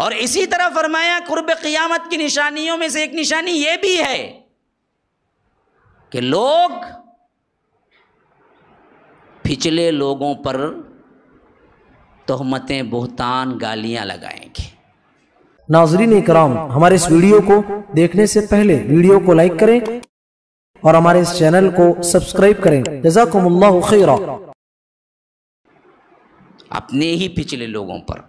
और इसी तरह फरमाया कुर्ब क़ियामत की निशानियों में से एक निशानी ये भी है कि लोग पिछले लोगों पर तोहमतें बोहतान गालियां लगाएंगे नाजरीन इकराम हमारे इस वीडियो को देखने से पहले वीडियो को लाइक करें और हमारे इस चैनल को सब्सक्राइब करें जजाकम्ला खैरा अपने ही पिछले लोगों पर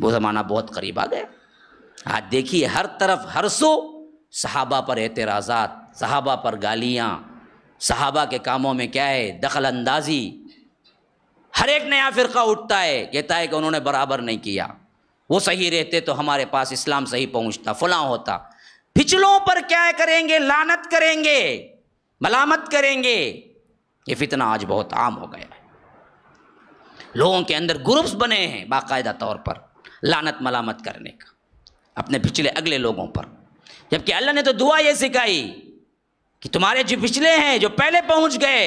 वो ज़माना बहुत करीब आ गया आज देखिए हर तरफ हर सो सहाबा पर एतराज़ात सहाबा पर गालियाँ सहाबा के कामों में क्या है दखल अंदाजी हर एक नया फ़िरका उठता है कहता है कि उन्होंने बराबर नहीं किया वो सही रहते तो हमारे पास इस्लाम सही पहुंचता फलां होता पिछलों पर क्या करेंगे लानत करेंगे मलामत करेंगे ये फितना आज बहुत आम हो गया है लोगों के अंदर ग्रुप्स बने हैं बाकायदा तौर पर लानत मलामत करने का अपने पिछले अगले लोगों पर जबकि अल्लाह ने तो दुआ ये सिखाई कि तुम्हारे जो पिछले हैं जो पहले पहुंच गए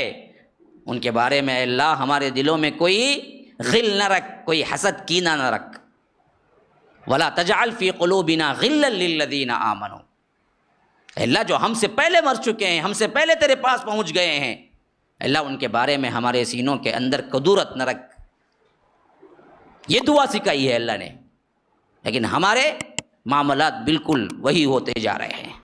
उनके बारे में अल्लाह हमारे दिलों में कोई गिल न रख कोई हसद कीना न रख वला तजालफ़ी कलो बिना गिल्लदीना आमनो अल्लाह जो हमसे पहले मर चुके हैं हमसे पहले तेरे पास पहुंच गए हैं अल्लाह उनके बारे में हमारे सीनों के अंदर कदूरत न रख ये दुआ सिखाई है अल्लाह ने लेकिन हमारे मामला बिल्कुल वही होते जा रहे हैं